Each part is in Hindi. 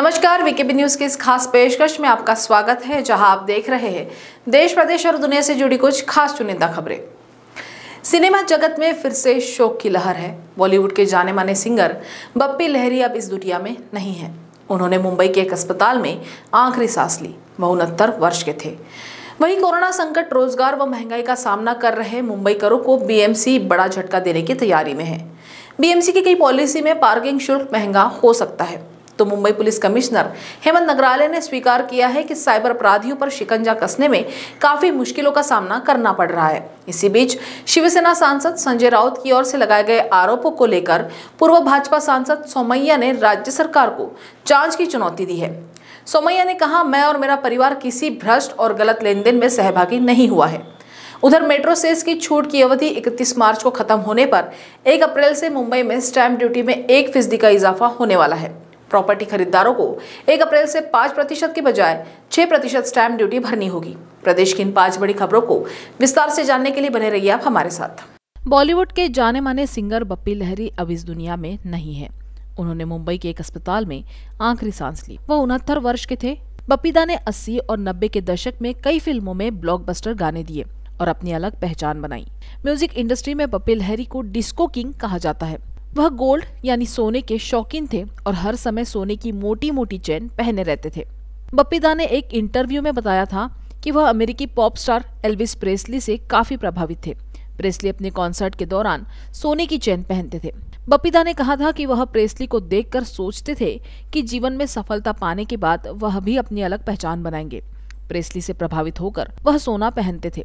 नमस्कार वीकेबी न्यूज के इस खास पेशकश में आपका स्वागत है जहां आप देख रहे हैं देश प्रदेश और दुनिया से जुड़ी कुछ खास चुनिंदा खबरें सिनेमा जगत में फिर से शोक की लहर है बॉलीवुड के जाने माने सिंगर बप्पी लहरी अब इस दुनिया में नहीं है उन्होंने मुंबई के एक अस्पताल में आखिरी सांस ली वह उनहत्तर वर्ष के थे वहीं कोरोना संकट रोजगार व महंगाई का सामना कर रहे मुंबईकरों को बीएमसी बड़ा झटका देने की तैयारी में है बीएमसी की कई पॉलिसी में पार्किंग शुल्क महंगा हो सकता है तो मुंबई पुलिस कमिश्नर हेमंत नगराले ने स्वीकार किया है कि साइबर अपराधियों पर शिकंजा कसने में काफी मुश्किलों का सामना करना पड़ रहा है इसी बीच शिवसेना सांसद संजय राउत की ओर से लगाए गए आरोपों को लेकर पूर्व भाजपा सांसद सोमैया ने राज्य सरकार को जांच की चुनौती दी है सोमैया ने कहा मैं और मेरा परिवार किसी भ्रष्ट और गलत लेन में सहभागी नहीं हुआ है उधर मेट्रो सेस की छूट की अवधि 31 मार्च को खत्म होने पर 1 अप्रैल से मुंबई में स्टैम्प ड्यूटी में एक फीसदी का इजाफा होने वाला है प्रॉपर्टी खरीदारों को 1 अप्रैल से 5 प्रतिशत के बजाय 6 प्रतिशत स्टैम्प ड्यूटी भरनी होगी प्रदेश की इन पांच बड़ी खबरों को विस्तार से जानने के लिए बने रहिए आप हमारे साथ बॉलीवुड के जाने माने सिंगर बप्पी लहरी अब इस दुनिया में नहीं है उन्होंने मुंबई के एक अस्पताल में आखिरी सांस ली वो उनहत्तर वर्ष के थे बपीदा ने 80 और 90 के दशक में कई फिल्मों में ब्लॉकबस्टर गाने दिए और अपनी अलग पहचान बनाई म्यूजिक इंडस्ट्री में बप्पी लहरी को डिस्को किंग कहा जाता है वह गोल्ड यानी सोने के शौकीन थे और हर समय सोने की मोटी मोटी चैन पहने रहते थे बप्पीदा ने एक इंटरव्यू में बताया था कि वह अमेरिकी पॉप स्टार एल्विस प्रेसली से काफी प्रभावित थे प्रेसली अपने कॉन्सर्ट के दौरान सोने की चैन पहनते थे बपीदा ने कहा था कि वह प्रेसली को देखकर सोचते थे कि जीवन में सफलता पाने के बाद वह भी अपनी अलग पहचान बनाएंगे प्रेसली से प्रभावित होकर वह सोना पहनते थे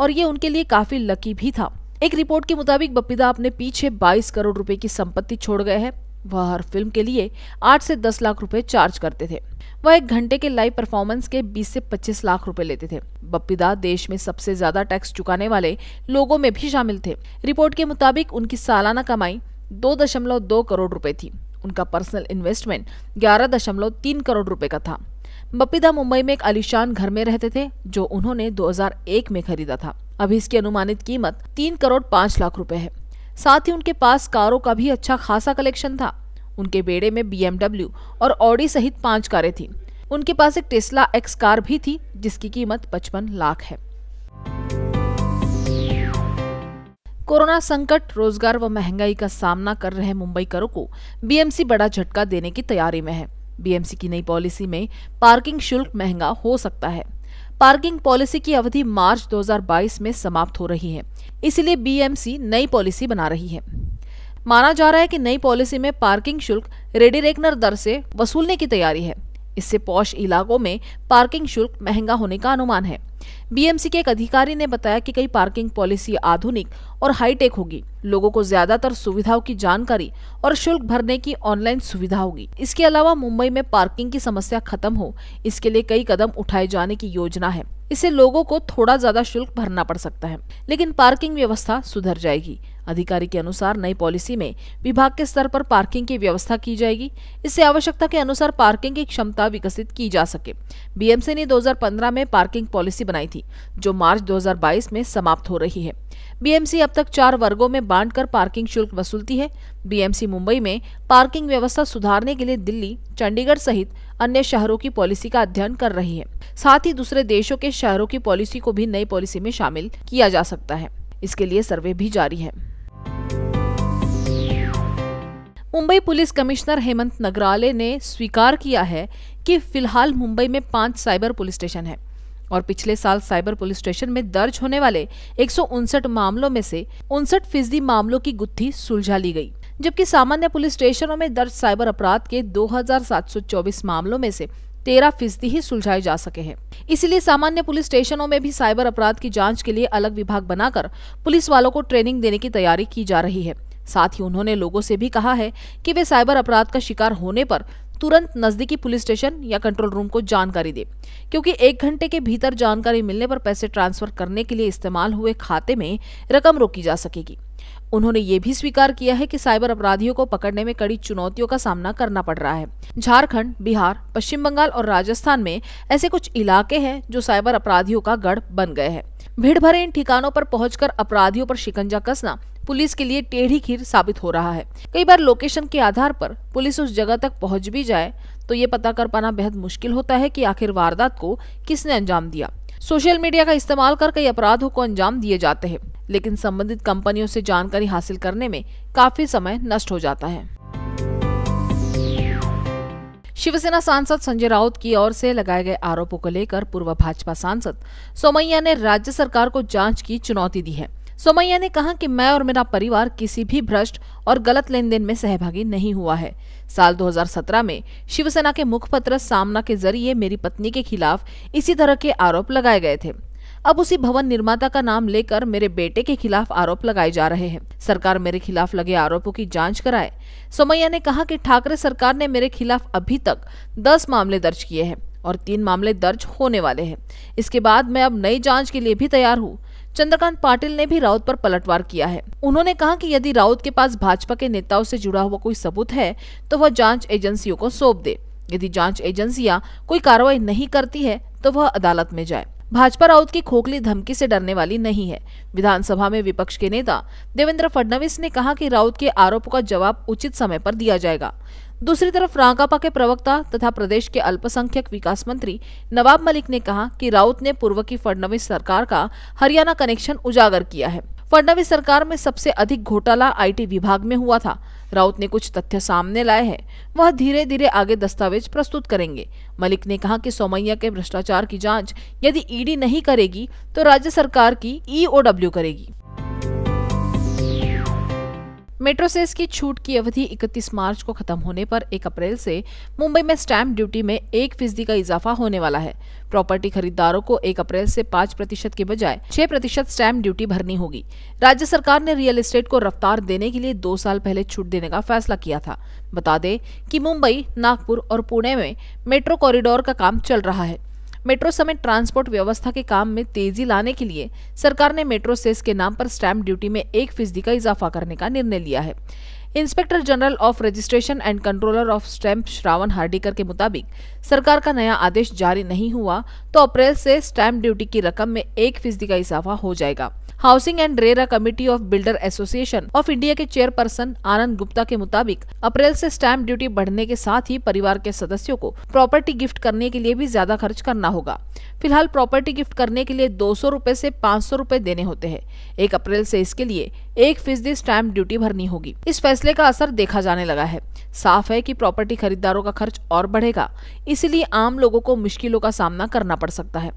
और ये उनके लिए काफी लकी भी था एक रिपोर्ट के मुताबिक बपीदा अपने पीछे 22 करोड़ रुपए की संपत्ति छोड़ गए हैं वह हर फिल्म के लिए 8 से 10 लाख रुपए चार्ज करते थे वह एक घंटे के लाइव परफॉर्मेंस के 20 से 25 लाख रुपए लेते थे बप्पीदा देश में सबसे ज्यादा टैक्स चुकाने वाले लोगों में भी शामिल थे रिपोर्ट के मुताबिक उनकी सालाना कमाई 2.2 करोड़ रुपए थी उनका पर्सनल इन्वेस्टमेंट 11.3 करोड़ रुपए का था बपीदा मुंबई में एक आलिशान घर में रहते थे जो उन्होंने 2001 में खरीदा था अभी इसकी अनुमानित कीमत तीन करोड़ पांच लाख रुपए है साथ ही उनके पास कारों का भी अच्छा खासा कलेक्शन था उनके बेड़े में बीएमडब्ल्यू और ऑडी सहित पांच कारें थी उनके पास एक टेस्ला एक्स कार भी थी जिसकी कीमत पचपन लाख है कोरोना संकट रोजगार व महंगाई का सामना कर रहे मुंबई करों को बीएमसी बड़ा झटका देने की तैयारी में है बीएमसी की नई पॉलिसी में पार्किंग शुल्क महंगा हो सकता है पार्किंग पॉलिसी की अवधि मार्च 2022 में समाप्त हो रही है इसलिए बीएमसी नई पॉलिसी बना रही है माना जा रहा है कि नई पॉलिसी में पार्किंग शुल्क रेडी रेकनर दर से वसूलने की तैयारी है इससे पौष इलाकों में पार्किंग शुल्क महंगा होने का अनुमान है बीएमसी के एक अधिकारी ने बताया कि कई पार्किंग पॉलिसी आधुनिक और हाईटेक होगी लोगों को ज्यादातर सुविधाओं की जानकारी और शुल्क भरने की ऑनलाइन सुविधा होगी इसके अलावा मुंबई में पार्किंग की समस्या खत्म हो इसके लिए कई कदम उठाए जाने की योजना है इससे लोगों को थोड़ा ज्यादा शुल्क भरना पड़ सकता है लेकिन पार्किंग व्यवस्था सुधर जाएगी अधिकारी के अनुसार नई पॉलिसी में विभाग के स्तर पर पार्किंग की व्यवस्था की जाएगी इससे आवश्यकता के अनुसार पार्किंग की क्षमता विकसित की जा सके बीएमसी ने 2015 में पार्किंग पॉलिसी बनाई थी जो मार्च 2022 में समाप्त हो रही है बीएमसी अब तक चार वर्गों में बांटकर पार्किंग शुल्क वसूलती है बीएमसी मुंबई में पार्किंग व्यवस्था सुधारने के लिए दिल्ली चंडीगढ़ सहित अन्य शहरों की पॉलिसी का अध्ययन कर रही है साथ ही दूसरे देशों के शहरों की पॉलिसी को भी नई पॉलिसी में शामिल किया जा सकता है इसके लिए सर्वे भी जारी है मुंबई पुलिस कमिश्नर हेमंत नगराले ने स्वीकार किया है कि फिलहाल मुंबई में पांच साइबर पुलिस स्टेशन हैं और पिछले साल साइबर पुलिस स्टेशन में दर्ज होने वाले एक मामलों में से उनसठ फीसदी मामलों की गुत्थी सुलझा ली गई जबकि सामान्य पुलिस स्टेशनों में दर्ज साइबर अपराध के 2,724 मामलों में से तेरह फीसदी ही सुलझाए जा सके हैं इसलिए सामान्य पुलिस स्टेशनों में भी साइबर अपराध की जांच के लिए अलग विभाग बनाकर पुलिस वालों को ट्रेनिंग देने की तैयारी की जा रही है साथ ही उन्होंने लोगों से भी कहा है कि वे साइबर अपराध का शिकार होने पर तुरंत नजदीकी पुलिस स्टेशन या कंट्रोल रूम को जानकारी दे क्योंकि एक घंटे के भीतर जानकारी मिलने पर पैसे ट्रांसफर करने के लिए इस्तेमाल हुए खाते में रकम रोकी जा सकेगी उन्होंने ये भी स्वीकार किया है कि साइबर अपराधियों को पकड़ने में कड़ी चुनौतियों का सामना करना पड़ रहा है झारखंड बिहार पश्चिम बंगाल और राजस्थान में ऐसे कुछ इलाके हैं जो साइबर अपराधियों का गढ़ बन गए हैं भीड़ भरे इन ठिकानों पर पहुंचकर अपराधियों पर शिकंजा कसना पुलिस के लिए टेढ़ी खीर साबित हो रहा है कई बार लोकेशन के आधार पर पुलिस उस जगह तक पहुंच भी जाए तो ये पता कर पाना बेहद मुश्किल होता है कि आखिर वारदात को किसने अंजाम दिया सोशल मीडिया का इस्तेमाल कर कई अपराधों को अंजाम दिए जाते हैं लेकिन संबंधित कंपनियों से जानकारी हासिल करने में काफी समय नष्ट हो जाता है शिवसेना सांसद संजय राउत की ओर से लगाए गए आरोपों को लेकर पूर्व भाजपा सांसद सोमैया ने राज्य सरकार को जांच की चुनौती दी है सोमैया ने कहा कि मैं और मेरा परिवार किसी भी भ्रष्ट और गलत लेन देन में सहभागी नहीं हुआ है साल 2017 में शिवसेना के मुखपत्र सामना के जरिए मेरी पत्नी के खिलाफ इसी तरह के आरोप लगाए गए थे अब उसी भवन निर्माता का नाम लेकर मेरे बेटे के खिलाफ आरोप लगाए जा रहे हैं सरकार मेरे खिलाफ लगे आरोपों की जांच कराए सोमैया ने कहा कि ठाकरे सरकार ने मेरे खिलाफ अभी तक दस मामले दर्ज किए हैं और तीन मामले दर्ज होने वाले हैं इसके बाद मैं अब नई जांच के लिए भी तैयार हूँ चंद्रकांत पाटिल ने भी राउत पर पलटवार किया है उन्होंने कहा कि यदि राउत के पास भाजपा के नेताओं से जुड़ा हुआ कोई सबूत है तो वह जांच एजेंसियों को सौंप दे यदि जांच एजेंसियां कोई कार्रवाई नहीं करती है तो वह अदालत में जाए भाजपा राउत की खोखली धमकी से डरने वाली नहीं है विधानसभा में विपक्ष के नेता देवेंद्र फडणवीस ने कहा कि राउत के आरोपों का जवाब उचित समय पर दिया जाएगा दूसरी तरफ राकापा के प्रवक्ता तथा प्रदेश के अल्पसंख्यक विकास मंत्री नवाब मलिक ने कहा कि राउत ने पूर्व की फडणवीस सरकार का हरियाणा कनेक्शन उजागर किया है फडणवीस सरकार में सबसे अधिक घोटाला आईटी विभाग में हुआ था राउत ने कुछ तथ्य सामने लाए हैं वह धीरे धीरे आगे दस्तावेज प्रस्तुत करेंगे मलिक ने कहा कि सोमैया के भ्रष्टाचार की जांच यदि ईडी नहीं करेगी तो राज्य सरकार की ईओडब्ल्यू e करेगी मेट्रो सेस की छूट की अवधि 31 मार्च को खत्म होने पर 1 अप्रैल से मुंबई में स्टैंप ड्यूटी में एक फीसदी का इजाफा होने वाला है प्रॉपर्टी खरीदारों को 1 अप्रैल से 5 प्रतिशत के बजाय 6 प्रतिशत स्टैंप ड्यूटी भरनी होगी राज्य सरकार ने रियल एस्टेट को रफ्तार देने के लिए दो साल पहले छूट देने का फैसला किया था बता दें कि मुंबई नागपुर और पुणे में मेट्रो कॉरिडोर का काम चल रहा है मेट्रो समेत ट्रांसपोर्ट व्यवस्था के काम में तेजी लाने के लिए सरकार ने मेट्रो सेस के नाम पर स्टैम्प ड्यूटी में एक फीसदी का इजाफा करने का निर्णय लिया है inspector general of registration and controller of stamp Shravan Hardikar के मुताबिक सरकार का नया आदेश जारी नहीं हुआ तो अप्रैल से स्टैम्प ड्यूटी की रकम में एक फीसदी का इजाफा हो जाएगा housing and RERA committee of builder association of India के चेयरपर्सन आनंद गुप्ता के मुताबिक अप्रैल से स्टैम्प ड्यूटी बढ़ने के साथ ही परिवार के सदस्यों को प्रॉपर्टी गिफ्ट करने के लिए भी ज्यादा खर्च करना होगा फिलहाल प्रॉपर्टी गिफ्ट करने के लिए दो सौ रूपए ऐसी पाँच सौ रूपए देने होते हैं एक अप्रैल से इसके लिए एक फीसदी स्टैम्प ड्यूटी भरनी होगी इस फैसले का असर देखा जाने लगा है साफ है कि प्रॉपर्टी खरीदारों का खर्च और बढ़ेगा इसलिए आम लोगों को मुश्किलों का सामना करना पड़ सकता है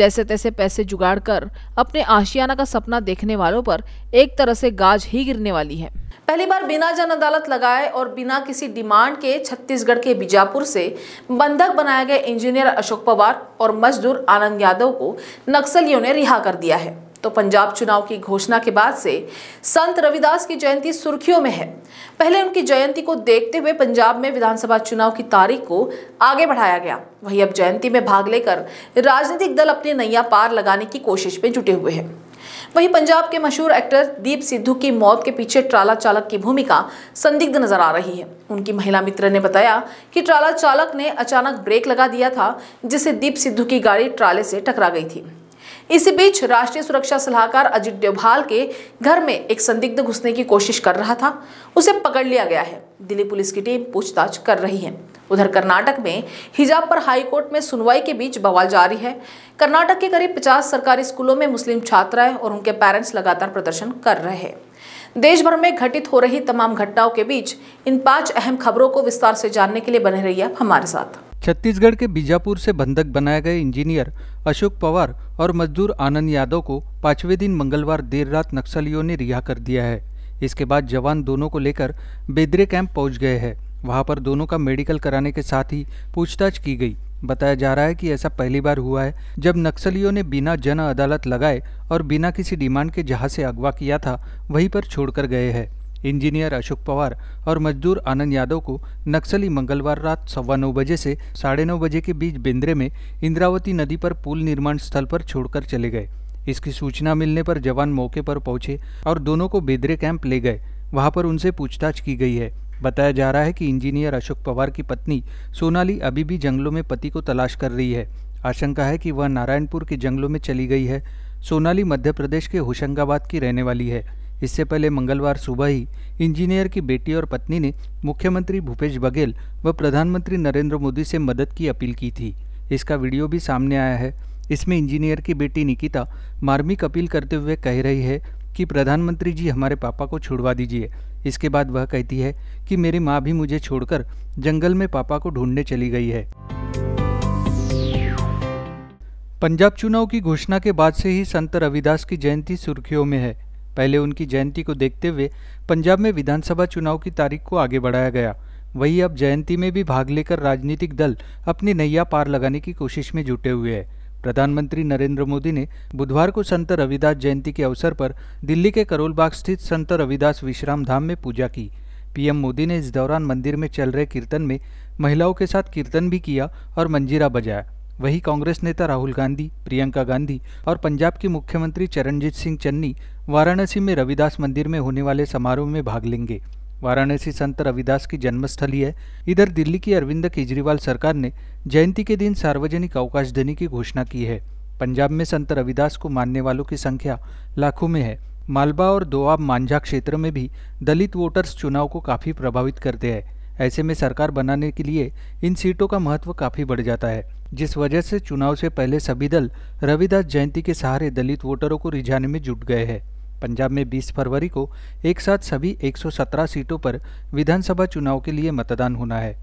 जैसे तैसे पैसे जुगाड़ कर अपने आशियाना का सपना सपना देखने वालों पर एक तरह से गाज ही गिरने वाली है पहली बार बिना जन अदालत लगाए और बिना किसी डिमांड के छत्तीसगढ़ के बीजापुर से बंधक बनाए गए इंजीनियर अशोक पवार और मजदूर आनंद यादव को नक्सलियों ने रिहा कर दिया है तो पंजाब चुनाव की घोषणा के बाद से संत रविदास की जयंती सुर्खियों में है पहले उनकी जयंती को देखते हुए पंजाब में विधानसभा चुनाव की तारीख को आगे बढ़ाया गया वहीं अब जयंती में भाग लेकर राजनीतिक दल अपने नैया पार लगाने की कोशिश में जुटे हुए हैं वहीं पंजाब के मशहूर एक्टर दीप सिद्धू की मौत के पीछे ट्राला चालक की भूमिका संदिग्ध नजर आ रही है उनकी महिला मित्र ने बताया कि ट्राला चालक ने अचानक ब्रेक लगा दिया था जिससे दीप सिद्धू की गाड़ी ट्राले से टकरा गई थी इसी बीच राष्ट्रीय सुरक्षा सलाहकार अजित डोभाल के घर में एक संदिग्ध घुसने की कोशिश कर रहा था उसे पकड़ लिया गया है दिल्ली पुलिस की टीम पूछताछ कर रही है उधर कर्नाटक में हिजाब पर हाईकोर्ट में सुनवाई के बीच बवाल जारी है कर्नाटक के करीब 50 सरकारी स्कूलों में मुस्लिम छात्राएं और उनके पेरेंट्स लगातार प्रदर्शन कर रहे हैं देश भर में घटित हो रही तमाम घटनाओं के बीच इन पांच अहम खबरों को विस्तार से जानने के लिए बने रही आप हमारे साथ छत्तीसगढ़ के बीजापुर से बंधक बनाए गए इंजीनियर अशोक पवार और मजदूर आनंद यादव को पांचवें दिन मंगलवार देर रात नक्सलियों ने रिहा कर दिया है इसके बाद जवान दोनों को लेकर बेदरे कैंप पहुंच गए हैं वहां पर दोनों का मेडिकल कराने के साथ ही पूछताछ की गई बताया जा रहा है कि ऐसा पहली बार हुआ है जब नक्सलियों ने बिना जन अदालत लगाए और बिना किसी डिमांड के जहां से अगवा किया था वहीं पर छोड़कर गए हैं इंजीनियर अशोक पवार और मजदूर आनंद यादव को नक्सली मंगलवार रात सवा नौ बजे से साढ़े नौ बजे के बीच बेंद्रे में इंद्रावती नदी पर पुल निर्माण स्थल पर छोड़कर चले गए इसकी सूचना मिलने पर जवान मौके पर पहुंचे और दोनों को बेदरे कैंप ले गए वहां पर उनसे पूछताछ की गई है बताया जा रहा है कि इंजीनियर अशोक पवार की पत्नी सोनाली अभी भी जंगलों में पति को तलाश कर रही है आशंका है कि वह नारायणपुर के जंगलों में चली गई है सोनाली मध्य प्रदेश के होशंगाबाद की रहने वाली है इससे पहले मंगलवार सुबह ही इंजीनियर की बेटी और पत्नी ने मुख्यमंत्री भूपेश बघेल व प्रधानमंत्री नरेंद्र मोदी से मदद की अपील की थी इसका वीडियो भी सामने आया है इसमें इंजीनियर की बेटी निकिता मार्मिक अपील करते हुए कह रही है कि प्रधानमंत्री जी हमारे पापा को छुड़वा दीजिए इसके बाद वह कहती है कि मेरी माँ भी मुझे छोड़कर जंगल में पापा को ढूंढने चली गई है पंजाब चुनाव की घोषणा के बाद से ही संत रविदास की जयंती सुर्खियों में है पहले उनकी जयंती को देखते हुए पंजाब में विधानसभा चुनाव की तारीख को आगे बढ़ाया गया वहीं अब जयंती में भी भाग लेकर राजनीतिक दल अपनी नैया पार लगाने की कोशिश में जुटे हुए हैं प्रधानमंत्री नरेंद्र मोदी ने बुधवार को संत रविदास जयंती के अवसर पर दिल्ली के करोलबाग स्थित संत रविदास विश्राम धाम में पूजा की पीएम मोदी ने इस दौरान मंदिर में चल रहे कीर्तन में महिलाओं के साथ कीर्तन भी किया और मंजीरा बजाया वहीं कांग्रेस नेता राहुल गांधी प्रियंका गांधी और पंजाब की मुख्यमंत्री चरणजीत सिंह चन्नी वाराणसी में रविदास मंदिर में होने वाले समारोह में भाग लेंगे वाराणसी संत रविदास की जन्मस्थली है इधर दिल्ली की अरविंद केजरीवाल सरकार ने जयंती के दिन सार्वजनिक अवकाश देने की घोषणा की है पंजाब में संत रविदास को मानने वालों की संख्या लाखों में है मालवा और दोआब मांझा क्षेत्र में भी दलित वोटर्स चुनाव को काफ़ी प्रभावित करते हैं ऐसे में सरकार बनाने के लिए इन सीटों का महत्व काफ़ी बढ़ जाता है जिस वजह से चुनाव से पहले सभी दल रविदास जयंती के सहारे दलित वोटरों को रिझाने में जुट गए हैं पंजाब में 20 फरवरी को एक साथ सभी 117 सीटों पर विधानसभा चुनाव के लिए मतदान होना है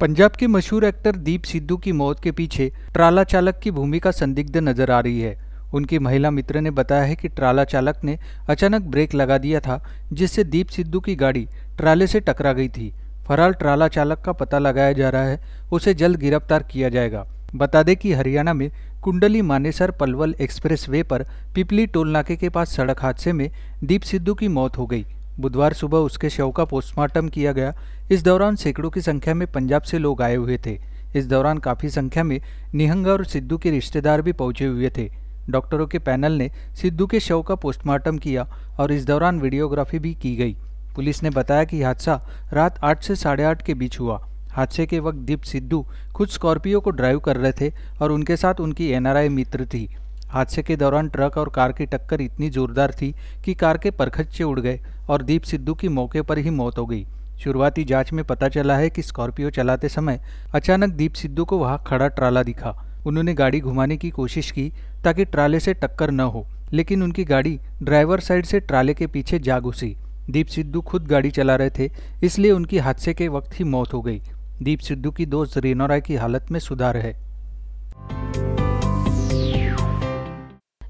पंजाब के मशहूर एक्टर दीप सिद्धू की मौत के पीछे ट्राला चालक की भूमिका संदिग्ध नजर आ रही है उनकी महिला मित्र ने बताया है कि ट्राला चालक ने अचानक ब्रेक लगा दिया था जिससे दीप सिद्धू की गाड़ी ट्राले से टकरा गई थी फरार ट्राला चालक का पता लगाया जा रहा है उसे जल्द गिरफ्तार किया जाएगा बता दें कि हरियाणा में कुंडली मानेसर पलवल एक्सप्रेसवे पर पिपली टोल नाके के पास सड़क हादसे में दीप सिद्धू की मौत हो गई बुधवार सुबह उसके शव का पोस्टमार्टम किया गया इस दौरान सैकड़ों की संख्या में पंजाब से लोग आए हुए थे इस दौरान काफ़ी संख्या में निहंगा और सिद्धू के रिश्तेदार भी पहुंचे हुए थे डॉक्टरों के पैनल ने सिद्धू के शव का पोस्टमार्टम किया और इस दौरान वीडियोग्राफी भी की गई पुलिस ने बताया कि हादसा रात आठ से साढ़े आठ के बीच हुआ हादसे के वक्त दीप सिद्धू खुद स्कॉर्पियो को ड्राइव कर रहे थे और उनके साथ उनकी एनआरआई मित्र थी हादसे के दौरान ट्रक और कार की टक्कर इतनी जोरदार थी कि कार के परखच्चे उड़ गए और दीप सिद्धू की मौके पर ही मौत हो गई शुरुआती जांच में पता चला है कि स्कॉर्पियो चलाते समय अचानक दीप सिद्धू को वहां खड़ा ट्राला दिखा उन्होंने गाड़ी घुमाने की कोशिश की ताकि ट्राले से टक्कर न हो लेकिन उनकी गाड़ी ड्राइवर साइड से ट्राले के पीछे जा घुसी दीप सिद्धू खुद गाड़ी चला रहे थे इसलिए उनकी हादसे के वक्त ही मौत हो गई दीप सिद्धू की दोस्त रेनोरा की हालत में सुधार है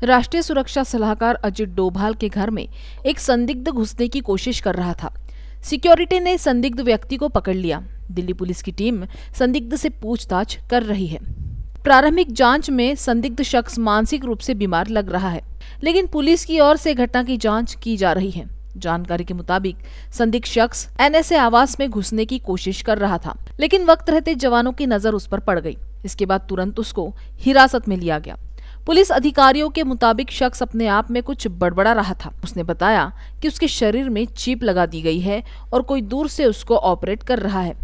राष्ट्रीय सुरक्षा सलाहकार अजित डोभाल के घर में एक संदिग्ध घुसने की कोशिश कर रहा था सिक्योरिटी ने संदिग्ध व्यक्ति को पकड़ लिया दिल्ली पुलिस की टीम संदिग्ध से पूछताछ कर रही है प्रारंभिक जांच में संदिग्ध शख्स मानसिक रूप से बीमार लग रहा है लेकिन पुलिस की ओर से घटना की जांच की जा रही है जानकारी के मुताबिक संदिग्ध शख्स एनएसए आवास में घुसने की कोशिश कर रहा था लेकिन वक्त रहते जवानों की नजर उस पर पड़ गई इसके बाद तुरंत उसको हिरासत में लिया गया पुलिस अधिकारियों के मुताबिक शख्स अपने आप में कुछ बड़बड़ा रहा था उसने बताया कि उसके शरीर में चीप लगा दी गई है और कोई दूर से उसको ऑपरेट कर रहा है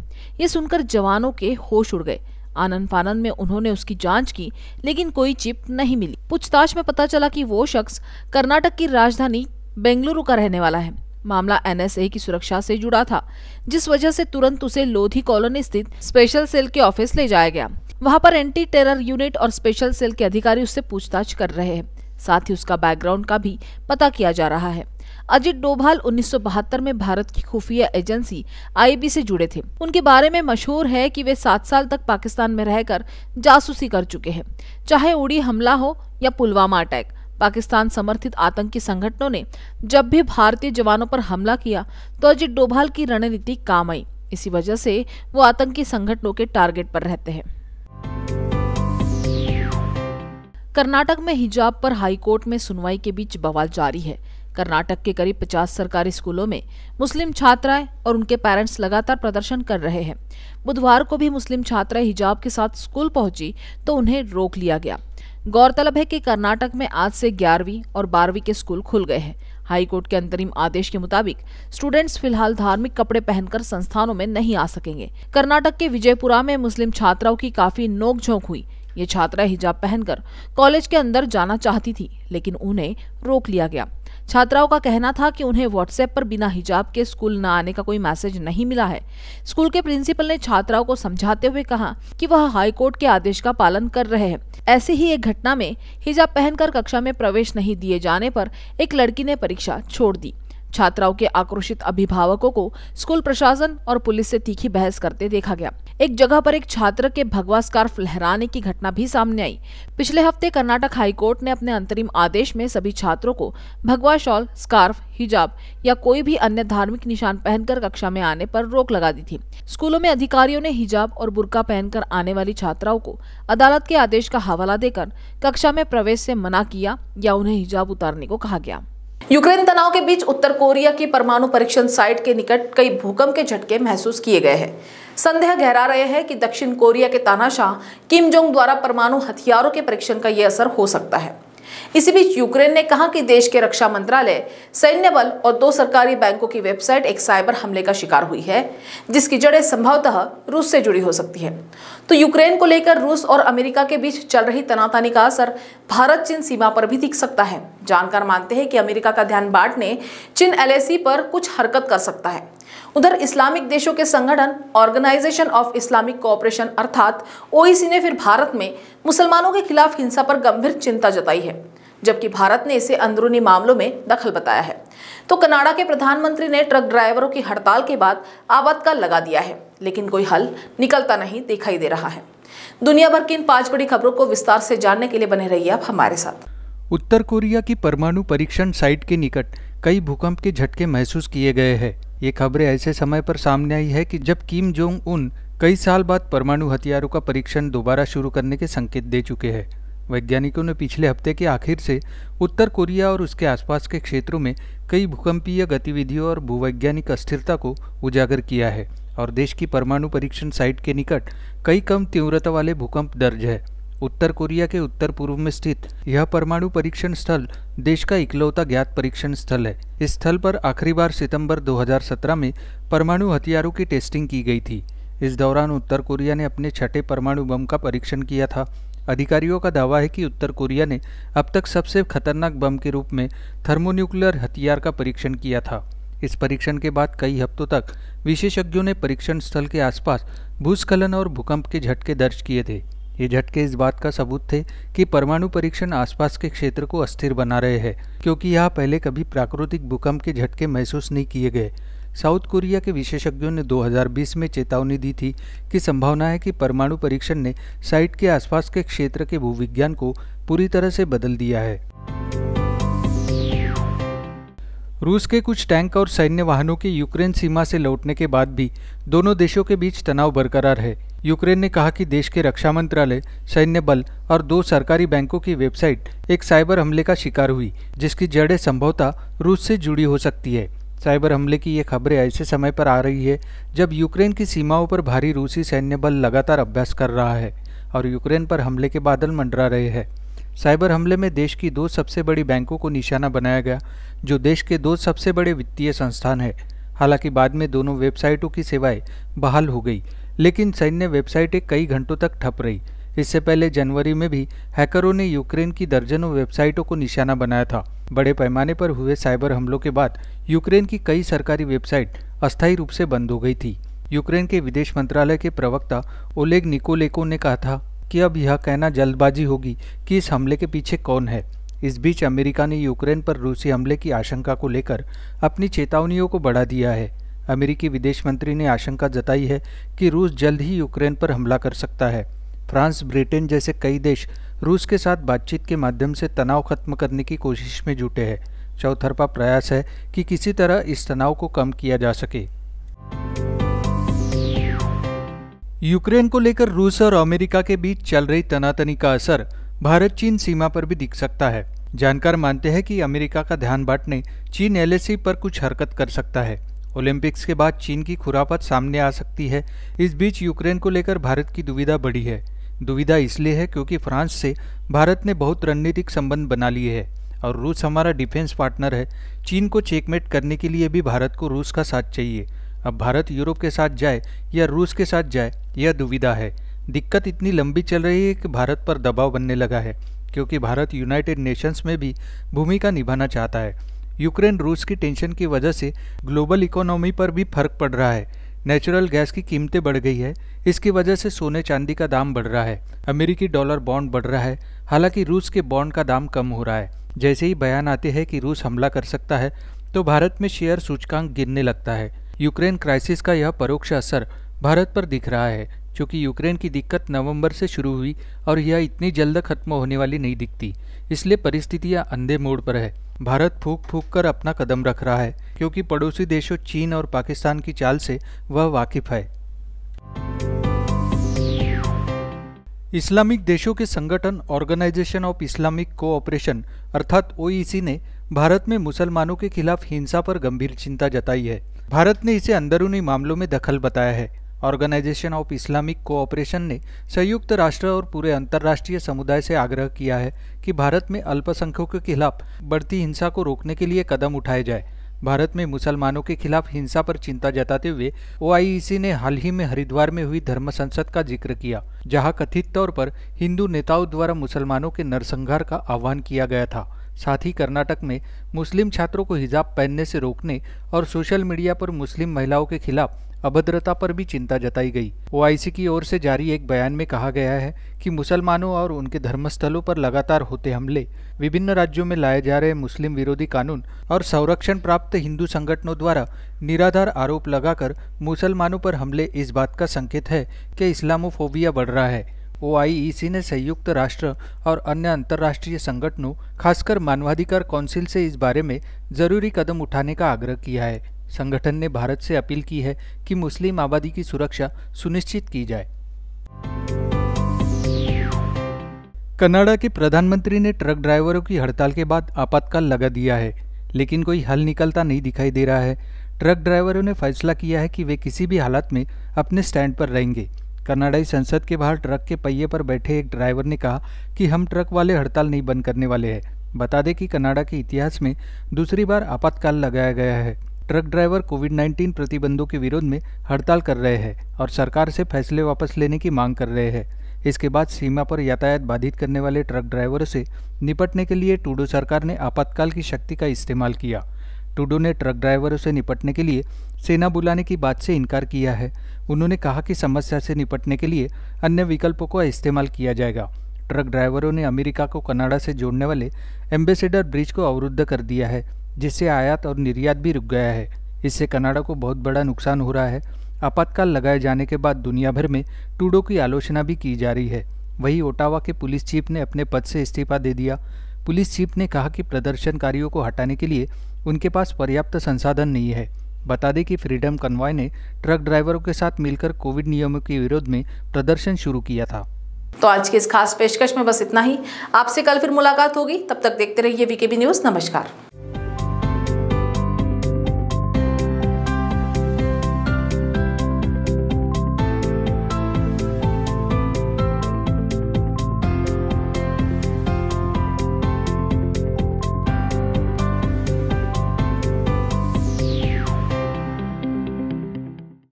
ये सुनकर जवानों के होश उड़ गए आनंद फानन में उन्होंने उसकी जांच की लेकिन कोई चिप नहीं मिली पूछताछ में पता चला कि वो शख्स कर्नाटक की राजधानी बेंगलुरु का रहने वाला है मामला एनएसए की सुरक्षा से जुड़ा था जिस वजह से तुरंत उसे लोधी कॉलोनी स्थित स्पेशल सेल के ऑफिस ले जाया गया वहां पर एंटी टेरर यूनिट और स्पेशल सेल के अधिकारी उससे पूछताछ कर रहे हैं साथ ही उसका बैकग्राउंड का भी पता किया जा रहा है अजित डोभाल उन्नीस में भारत की खुफिया एजेंसी आईबी से जुड़े थे उनके बारे में मशहूर है कि वे सात साल तक पाकिस्तान में रहकर जासूसी कर चुके हैं चाहे उड़ी हमला हो या पुलवामा अटैक पाकिस्तान समर्थित आतंकी संगठनों ने जब भी भारतीय जवानों पर हमला किया तो अजीत डोभाल की रणनीति काम आई इसी वजह से वो आतंकी संगठनों के टारगेट पर रहते हैं कर्नाटक में हिजाब पर हाईकोर्ट में सुनवाई के बीच बवाल जारी है कर्नाटक के करीब 50 सरकारी स्कूलों में मुस्लिम छात्राएं और उनके पेरेंट्स लगातार प्रदर्शन कर रहे हैं बुधवार को भी मुस्लिम छात्राएं हिजाब के साथ स्कूल पहुंची तो उन्हें रोक लिया गया गौरतलब है कि कर्नाटक में आज से ग्यारहवीं और बारहवीं के स्कूल खुल गए हैं हाईकोर्ट के अंतरिम आदेश के मुताबिक स्टूडेंट्स फिलहाल धार्मिक कपड़े पहनकर संस्थानों में नहीं आ सकेंगे कर्नाटक के विजयपुरा में मुस्लिम छात्राओं की काफी नोकझोंक हुई ये छात्रा हिजाब पहनकर कॉलेज के अंदर जाना चाहती थी लेकिन उन्हें रोक लिया गया छात्राओं का कहना था कि उन्हें व्हाट्सएप पर बिना हिजाब के स्कूल न आने का कोई मैसेज नहीं मिला है स्कूल के प्रिंसिपल ने छात्राओं को समझाते हुए कहा कि वह हाईकोर्ट के आदेश का पालन कर रहे हैं ऐसी ही एक घटना में हिजाब पहनकर कक्षा में प्रवेश नहीं दिए जाने पर एक लड़की ने परीक्षा छोड़ दी छात्राओं के आक्रोशित अभिभावकों को स्कूल प्रशासन और पुलिस से तीखी बहस करते देखा गया एक जगह पर एक छात्र के भगवा स्कार्फ लहराने की घटना भी सामने आई पिछले हफ्ते कर्नाटक हाईकोर्ट ने अपने अंतरिम आदेश में सभी छात्रों को भगवा शॉल स्कार्फ हिजाब या कोई भी अन्य धार्मिक निशान पहनकर कक्षा में आने पर रोक लगा दी थी स्कूलों में अधिकारियों ने हिजाब और बुरका पहनकर आने वाली छात्राओं को अदालत के आदेश का हवाला देकर कक्षा में प्रवेश से मना किया या उन्हें हिजाब उतारने को कहा गया यूक्रेन तनाव के बीच उत्तर कोरिया की परमाणु परीक्षण साइट के निकट कई भूकंप के झटके महसूस किए गए हैं संदेह गहरा रहे हैं कि दक्षिण कोरिया के तानाशाह किम जोंग द्वारा परमाणु हथियारों के परीक्षण का यह असर हो सकता है इसी बीच यूक्रेन ने कहा कि देश के रक्षा मंत्रालय सैन्य बल और दो सरकारी बैंकों की वेबसाइट एक साइबर हमले का शिकार हुई है जिसकी जड़ें संभवतः रूस से जुड़ी हो सकती है तो यूक्रेन को लेकर रूस और अमेरिका के बीच चल रही तनातानी का असर भारत चीन सीमा पर भी दिख सकता है जानकार मानते हैं कि अमेरिका का ध्यान बांटने चीन एलएसी पर कुछ हरकत कर सकता है उधर इस्लामिक देशों के संगठन ऑर्गेनाइजेशन ऑफ इस्लामिक कोऑपरेशन अर्थात ओईसी e ने फिर भारत में मुसलमानों के खिलाफ हिंसा पर गंभीर चिंता जताई है जबकि भारत ने इसे अंदरूनी मामलों में दखल बताया है तो कनाडा के प्रधानमंत्री ने ट्रक ड्राइवरों की हड़ताल के बाद आपातकाल लगा दिया है लेकिन कोई हल निकलता नहीं दिखाई दे रहा है दुनिया भर की इन पांच बड़ी खबरों को विस्तार से जानने के लिए बने रहिए आप हमारे साथ उत्तर कोरिया की परमाणु परीक्षण साइट के निकट कई भूकंप के झटके महसूस किए गए हैं ये खबरें ऐसे समय पर सामने आई है कि जब किम जोंग उन कई साल बाद परमाणु हथियारों का परीक्षण दोबारा शुरू करने के संकेत दे चुके हैं वैज्ञानिकों ने पिछले हफ्ते के आखिर से उत्तर कोरिया और उसके आसपास के क्षेत्रों में कई भूकंपीय गतिविधियों और भूवैज्ञानिक अस्थिरता को उजागर किया है और देश की परमाणु परीक्षण साइट के निकट कई कम तीव्रता वाले भूकंप दर्ज है उत्तर कोरिया के उत्तर पूर्व में स्थित यह परमाणु परीक्षण स्थल देश का इकलौता ज्ञात परीक्षण स्थल है इस स्थल पर आखिरी बार सितंबर 2017 में परमाणु हथियारों की टेस्टिंग की गई थी इस दौरान उत्तर कोरिया ने अपने छठे परमाणु बम का परीक्षण किया था अधिकारियों का दावा है कि उत्तर कोरिया ने अब तक सबसे खतरनाक बम के रूप में थर्मोन्यूक्लियर हथियार का परीक्षण किया था इस परीक्षण के बाद कई हफ्तों तक विशेषज्ञों ने परीक्षण स्थल के आसपास भूस्खलन और भूकंप के झटके दर्ज किए थे ये झटके इस बात का सबूत थे कि परमाणु परीक्षण आसपास के क्षेत्र को अस्थिर बना रहे हैं क्योंकि यहाँ पहले कभी प्राकृतिक भूकंप के झटके महसूस नहीं किए गए साउथ कोरिया के विशेषज्ञों ने 2020 में चेतावनी दी थी कि संभावना है कि परमाणु परीक्षण ने साइट के आसपास के क्षेत्र के भूविज्ञान को पूरी तरह से बदल दिया है रूस के कुछ टैंक और सैन्य वाहनों के यूक्रेन सीमा से लौटने के बाद भी दोनों देशों के बीच तनाव बरकरार है यूक्रेन ने कहा कि देश के रक्षा मंत्रालय सैन्य बल और दो सरकारी बैंकों की वेबसाइट एक साइबर हमले का शिकार हुई जिसकी जड़ें संभवतः रूस से जुड़ी हो सकती है साइबर हमले की ये खबरें ऐसे समय पर आ रही है जब यूक्रेन की सीमाओं पर भारी रूसी सैन्य बल लगातार अभ्यास कर रहा है और यूक्रेन पर हमले के बादल मंडरा रहे हैं साइबर हमले में देश की दो सबसे बड़ी बैंकों को निशाना बनाया गया जो देश के दो सबसे बड़े वित्तीय संस्थान है हालांकि बाद में दोनों वेबसाइटों की सेवाएं बहाल हो गई लेकिन सैन्य वेबसाइटें कई घंटों तक ठप रही इससे पहले जनवरी में भी हैकरों ने यूक्रेन की दर्जनों वेबसाइटों को निशाना बनाया था बड़े पैमाने पर हुए साइबर हमलों के बाद यूक्रेन की कई सरकारी वेबसाइट अस्थायी रूप से बंद हो गई थी यूक्रेन के विदेश मंत्रालय के प्रवक्ता ओलेग निकोलेको ने कहा था कि अब यह कहना जल्दबाजी होगी कि इस हमले के पीछे कौन है इस बीच अमेरिका ने यूक्रेन पर रूसी हमले की आशंका को लेकर अपनी चेतावनियों को बढ़ा दिया है अमेरिकी विदेश मंत्री ने आशंका जताई है कि रूस जल्द ही यूक्रेन पर हमला कर सकता है फ्रांस ब्रिटेन जैसे कई देश रूस के साथ बातचीत के माध्यम से तनाव खत्म करने की कोशिश में जुटे हैं चौथरपा प्रयास है कि किसी तरह इस तनाव को कम किया जा सके यूक्रेन को लेकर रूस और अमेरिका के बीच चल रही तनातनी का असर भारत चीन सीमा पर भी दिख सकता है जानकार मानते हैं कि अमेरिका का ध्यान बांटने चीन एलएसी पर कुछ हरकत कर सकता है ओलंपिक्स के बाद चीन की खुरापत सामने आ सकती है इस बीच यूक्रेन को लेकर भारत की दुविधा बढ़ी है दुविधा इसलिए है क्योंकि फ्रांस से भारत ने बहुत रणनीतिक संबंध बना लिए है और रूस हमारा डिफेंस पार्टनर है चीन को चेकमेट करने के लिए भी भारत को रूस का साथ चाहिए अब भारत यूरोप के साथ जाए या रूस के साथ जाए यह दुविधा है दिक्कत इतनी लंबी चल रही है कि भारत पर दबाव बनने लगा है क्योंकि भारत यूनाइटेड नेशंस में भी भूमिका निभाना चाहता है यूक्रेन रूस की टेंशन की वजह से ग्लोबल इकोनॉमी पर भी फर्क पड़ रहा है नेचुरल गैस की कीमतें बढ़ गई है इसकी वजह से सोने चांदी का दाम बढ़ रहा है अमेरिकी डॉलर बॉन्ड बढ़ रहा है हालांकि रूस के बॉन्ड का दाम कम हो रहा है जैसे ही बयान आते हैं कि रूस हमला कर सकता है तो भारत में शेयर सूचकांक गिरने लगता है यूक्रेन क्राइसिस का यह परोक्ष असर भारत पर दिख रहा है क्योंकि यूक्रेन की दिक्कत नवंबर से शुरू हुई और यह इतनी जल्द खत्म होने वाली नहीं दिखती इसलिए परिस्थितियां अंधे मोड़ पर है भारत फूक फूक कर अपना कदम रख रहा है क्योंकि पड़ोसी देशों चीन और पाकिस्तान की चाल से वह वाकिफ है इस्लामिक देशों के संगठन ऑर्गेनाइजेशन ऑफ इस्लामिक कोऑपरेशन अर्थात ओईसी e ने भारत में मुसलमानों के खिलाफ हिंसा पर गंभीर चिंता जताई है भारत ने इसे अंदरूनी मामलों में दखल बताया है ऑर्गेनाइजेशन ऑफ इस्लामिक कोऑपरेशन ने संयुक्त राष्ट्र और पूरे अंतर्राष्ट्रीय समुदाय से आग्रह किया है कि भारत में अल्पसंख्यकों के खिलाफ बढ़ती हिंसा को रोकने के लिए कदम उठाए जाए भारत में मुसलमानों के खिलाफ हिंसा पर चिंता जताते हुए ओ ने हाल ही में हरिद्वार में हुई धर्म संसद का जिक्र किया जहां कथित तौर पर हिंदू नेताओं द्वारा मुसलमानों के नरसंहार का आह्वान किया गया था साथ ही कर्नाटक में मुस्लिम छात्रों को हिजाब पहनने से रोकने और सोशल मीडिया पर मुस्लिम महिलाओं के खिलाफ अभद्रता पर भी चिंता जताई गई ओआईसी की ओर से जारी एक बयान में कहा गया है कि मुसलमानों और उनके धर्मस्थलों पर लगातार होते हमले विभिन्न राज्यों में लाए जा रहे मुस्लिम विरोधी कानून और संरक्षण प्राप्त हिंदू संगठनों द्वारा निराधार आरोप लगाकर मुसलमानों पर हमले इस बात का संकेत है कि इस्लामोफोबिया बढ़ रहा है ओ ने संयुक्त राष्ट्र और अन्य अंतर्राष्ट्रीय संगठनों खासकर मानवाधिकार काउंसिल से इस बारे में जरूरी कदम उठाने का आग्रह किया है संगठन ने भारत से अपील की है कि मुस्लिम आबादी की सुरक्षा सुनिश्चित की जाए कनाडा के प्रधानमंत्री ने ट्रक ड्राइवरों की हड़ताल के बाद आपातकाल लगा दिया है लेकिन कोई हल निकलता नहीं दिखाई दे रहा है ट्रक ड्राइवरों ने फैसला किया है कि वे किसी भी हालत में अपने स्टैंड पर रहेंगे कनाडाई संसद के बाहर ट्रक के पहिए पर बैठे एक ड्राइवर ने कहा कि हम ट्रक वाले हड़ताल नहीं बंद करने वाले हैं बता दें कि कनाडा के इतिहास में दूसरी बार आपातकाल लगाया गया है ट्रक ड्राइवर कोविड 19 प्रतिबंधों के विरोध में हड़ताल कर रहे हैं और सरकार से फैसले वापस लेने की मांग कर रहे हैं इसके बाद सीमा पर यातायात बाधित करने वाले ट्रक ड्राइवरों से निपटने के लिए टूडो सरकार ने आपातकाल की शक्ति का इस्तेमाल किया टूडो ने ट्रक ड्राइवरों से निपटने के लिए सेना बुलाने की बात से इनकार किया है उन्होंने कहा कि समस्या से निपटने के लिए अन्य विकल्पों का इस्तेमाल किया जाएगा ट्रक ड्राइवरों ने अमेरिका को कनाडा से जोड़ने वाले एम्बेसडर ब्रिज को अवरुद्ध कर दिया है जिससे आयात और निर्यात भी रुक गया है इससे कनाडा को बहुत बड़ा नुकसान हो रहा है आपातकाल लगाए जाने के बाद दुनिया भर में टूडो की आलोचना भी की जा रही है वहीं ओटावा के पुलिस चीफ ने अपने पद से इस्तीफा दे दिया पुलिस चीफ ने कहा कि प्रदर्शनकारियों को हटाने के लिए उनके पास पर्याप्त संसाधन नहीं है बता दें कि फ्रीडम कन्वॉय ने ट्रक ड्राइवरों के साथ मिलकर कोविड नियमों के विरोध में प्रदर्शन शुरू किया था तो आज की इस खास पेशकश में बस इतना ही आपसे कल फिर मुलाकात होगी तब तक देखते रहिए वीकेबी न्यूज़ नमस्कार